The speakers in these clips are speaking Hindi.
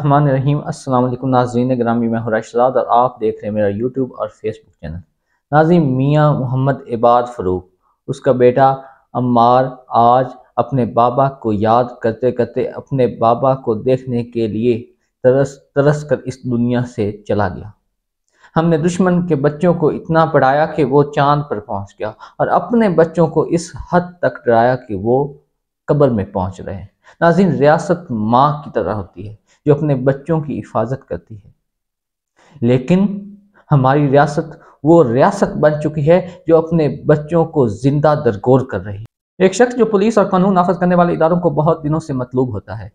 रहमान रहीम अस्सलाम वालेकुम नाजरीन ग्रामी मैं हुराशाद और आप देख रहे हैं मेरा यूट्यूब और फेसबुक चैनल नाजी मियाँ मोहम्मद इबाद फ़रूक उसका बेटा अम्मार आज अपने बाबा को याद करते करते अपने बाबा को देखने के लिए तरस तरस कर इस दुनिया से चला गया हमने दुश्मन के बच्चों को इतना पढ़ाया कि वो चांद पर पहुंच गया और अपने बच्चों को इस हद तक डराया कि वो कब्र में पहुंच रहे हैं नाजिन रियासत माँ की तरह होती है जो अपने बच्चों की हिफाजत करती है लेकिन हमारी रियासत वो रियासत बन चुकी है जो अपने बच्चों को जिंदा दरगोर कर रही है एक शख्स जो पुलिस और कानून नाफज करने वाले इदारों को बहुत दिनों से मतलूब होता है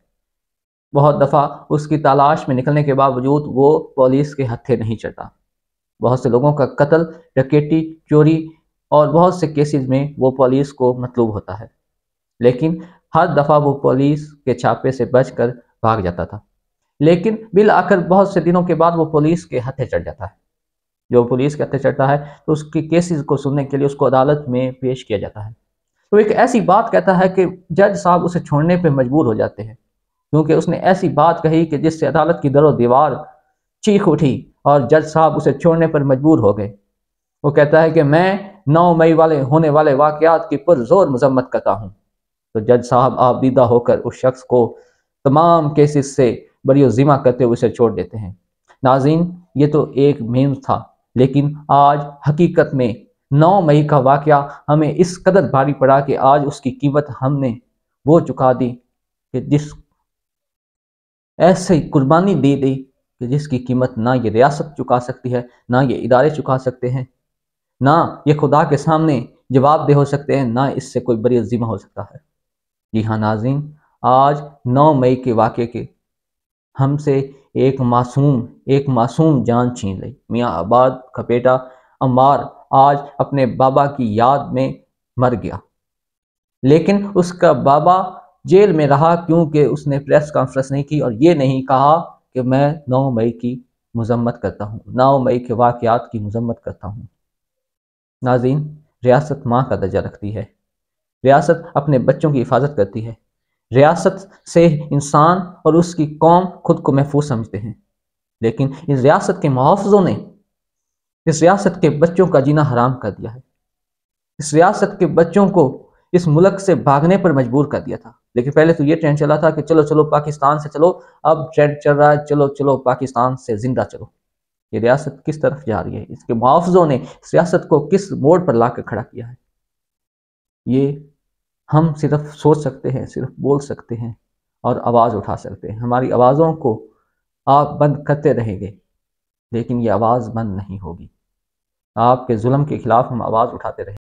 बहुत दफ़ा उसकी तलाश में निकलने के बावजूद वो पुलिस के हत्थे नहीं चढ़ता बहुत से लोगों का कत्ल डकेटी चोरी और बहुत से केसेस में वो पुलिस को मतलूब होता है लेकिन हर दफ़ा वो पुलिस के छापे से बचकर भाग जाता था लेकिन बिल आकर बहुत से दिनों के बाद वो पुलिस के हथे चढ़ जाता है जो पुलिस के हथे चढ़ता है तो उसके केसेस को सुनने के लिए उसको अदालत में पेश किया जाता है तो एक ऐसी बात कहता है कि जज साहब उसे छोड़ने पर मजबूर हो जाते हैं क्योंकि उसने ऐसी बात कही कि जिससे अदालत की दरो दीवार चीख उठी और जज साहब उसे छोड़ने पर मजबूर हो गए वो कहता है कि मैं नौ मई वाले होने वाले वाक़ात की पुरजोर मजम्मत करता हूँ तो जज साहब आप दीदा होकर उस शख्स को तमाम केसेस से बड़ी ज़िमा करते हुए उसे छोड़ देते हैं नाजीन ये तो एक मेम था लेकिन आज हकीकत में नौ मई का वाक़ हमें इस कदर भारी पड़ा कि आज उसकी कीमत हमने वो चुका दी कि जिस ऐसी कुर्बानी दे दी कि जिसकी कीमत ना ये रियासत चुका सकती है ना ये इदारे चुका सकते हैं ना ये खुदा के सामने जवाबदेह हो सकते हैं ना इससे कोई बड़ी जिम्मा हो सकता है जी हाँ नाजिन आज 9 मई के वाक़े के हमसे एक मासूम एक मासूम जान छीन ली मियाँ आबाद का बेटा अमार आज अपने बाबा की याद में मर गया लेकिन उसका बाबा जेल में रहा क्योंकि उसने प्रेस कॉन्फ्रेंस नहीं की और ये नहीं कहा कि मैं 9 मई की मजम्मत करता हूँ 9 मई के वाक़ात की मजम्मत करता हूँ नाजीन रियासत माँ का दर्जा रखती है रियासत अपने बच्चों की हिफाजत करती है रियासत से इंसान और उसकी कौम खुद को महफूज समझते हैं लेकिन इस रियासत के मुहाफ़ों ने इस रियासत के बच्चों का जीना हराम कर दिया है इस रियासत के बच्चों को इस मुल्क से भागने पर मजबूर कर दिया था लेकिन पहले तो ये ट्रेंड चला था कि चलो चलो पाकिस्तान से चलो अब ट्रेंड चल रहा है चलो चलो पाकिस्तान से ज़िंदा चलो ये रियासत किस तरफ जा रही है इसके मुआवजों ने इस रियासत को किस मोड़ पर ला कर खड़ा किया है ये हम सिर्फ सोच सकते हैं सिर्फ बोल सकते हैं और आवाज़ उठा सकते हैं हमारी आवाज़ों को आप बंद करते रहेंगे लेकिन ये आवाज़ बंद नहीं होगी आपके जुल्म के ख़िलाफ़ हम आवाज़ उठाते रहेंगे